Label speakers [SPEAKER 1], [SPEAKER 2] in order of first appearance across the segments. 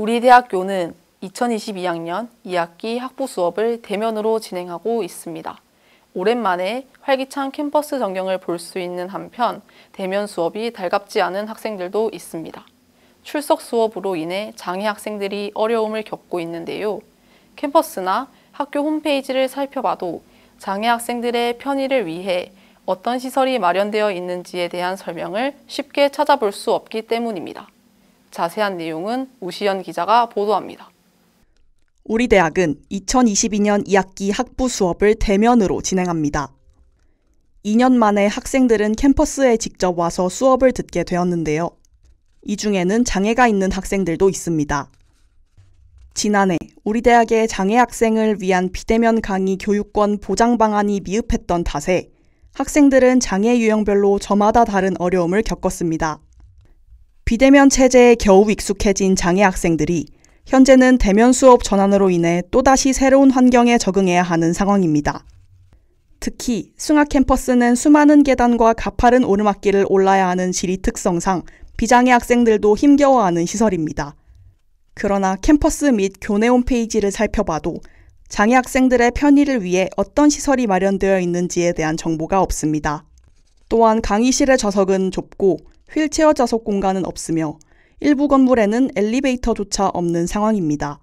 [SPEAKER 1] 우리 대학교는 2022학년 2학기 학부 수업을 대면으로 진행하고 있습니다. 오랜만에 활기찬 캠퍼스 전경을 볼 수 있는 한편 대면 수업이 달갑지 않은 학생들도 있습니다. 출석 수업으로 인해 장애 학생들이 어려움을 겪고 있는데요. 캠퍼스나 학교 홈페이지를 살펴봐도 장애 학생들의 편의를 위해 어떤 시설이 마련되어 있는지에 대한 설명을 쉽게 찾아볼 수 없기 때문입니다. 자세한 내용은 우시연 기자가 보도합니다.
[SPEAKER 2] 우리 대학은 2022년 2학기 학부 수업을 대면으로 진행합니다. 2년 만에 학생들은 캠퍼스에 직접 와서 수업을 듣게 되었는데요. 이 중에는 장애가 있는 학생들도 있습니다. 지난해 우리 대학의 장애 학생을 위한 비대면 강의 교육권 보장 방안이 미흡했던 탓에 학생들은 장애 유형별로 저마다 다른 어려움을 겪었습니다. 비대면 체제에 겨우 익숙해진 장애 학생들이 현재는 대면 수업 전환으로 인해 또다시 새로운 환경에 적응해야 하는 상황입니다. 특히 숭학 캠퍼스는 수많은 계단과 가파른 오르막길을 올라야 하는 지리 특성상 비장애 학생들도 힘겨워하는 시설입니다. 그러나 캠퍼스 및 교내 홈페이지를 살펴봐도 장애 학생들의 편의를 위해 어떤 시설이 마련되어 있는지에 대한 정보가 없습니다. 또한 강의실의 좌석은 좁고 휠체어 좌석 공간은 없으며 일부 건물에는 엘리베이터조차 없는 상황입니다.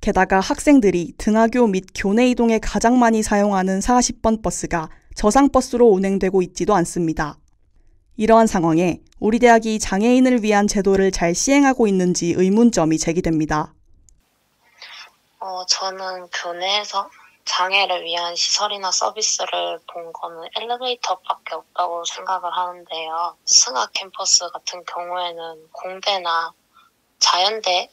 [SPEAKER 2] 게다가 학생들이 등하교 및 교내 이동에 가장 많이 사용하는 40번 버스가 저상버스로 운행되고 있지도 않습니다. 이러한 상황에 우리 대학이 장애인을 위한 제도를 잘 시행하고 있는지 의문점이 제기됩니다.
[SPEAKER 3] 어, 저는 교내에서 장애를 위한 시설이나 서비스를 본 거는 엘리베이터밖에 없다고 생각을 하는데요. 승학 캠퍼스 같은 경우에는 공대나 자연대에는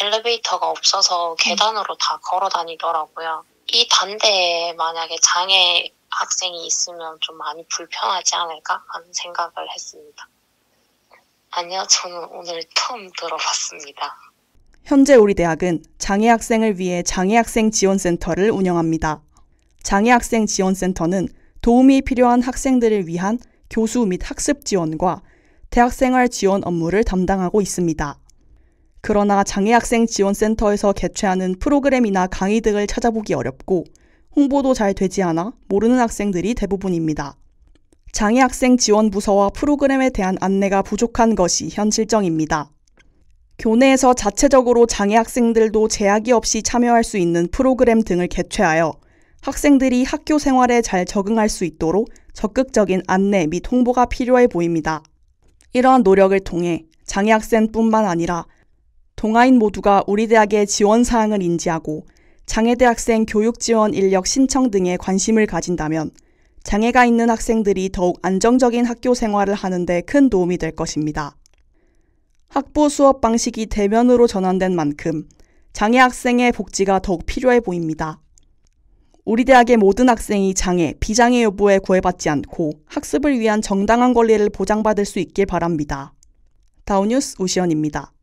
[SPEAKER 3] 엘리베이터가 없어서 음. 계단으로 다 걸어 다니더라고요. 이 단대에 만약에 장애 학생이 있으면 좀 많이 불편하지 않을까 하는 생각을 했습니다. 아니요, 저는 오늘 처음 들어봤습니다.
[SPEAKER 2] 현재 우리 대학은 장애 학생을 위해 장애 학생 지원센터를 운영합니다. 장애 학생 지원센터는 도움이 필요한 학생들을 위한 교수 및 학습 지원과 대학생활 지원 업무를 담당하고 있습니다. 그러나 장애 학생 지원센터에서 개최하는 프로그램이나 강의 등을 찾아보기 어렵고 홍보도 잘 되지 않아 모르는 학생들이 대부분입니다. 장애 학생 지원 부서와 프로그램에 대한 안내가 부족한 것이 현실정입니다. 교내에서 자체적으로 장애 학생들도 제약이 없이 참여할 수 있는 프로그램 등을 개최하여 학생들이 학교 생활에 잘 적응할 수 있도록 적극적인 안내 및 홍보가 필요해 보입니다. 이러한 노력을 통해 장애 학생뿐만 아니라 동아인 모두가 우리 대학의 지원 사항을 인지하고 장애 대학생 교육 지원 인력 신청 등에 관심을 가진다면 장애가 있는 학생들이 더욱 안정적인 학교 생활을 하는데 큰 도움이 될 것입니다. 학부 수업 방식이 대면으로 전환된 만큼 장애 학생의 복지가 더욱 필요해 보입니다. 우리 대학의 모든 학생이 장애, 비장애 여부에 구애받지 않고 학습을 위한 정당한 권리를 보장받을 수 있길 바랍니다. 다우뉴스 우시연입니다.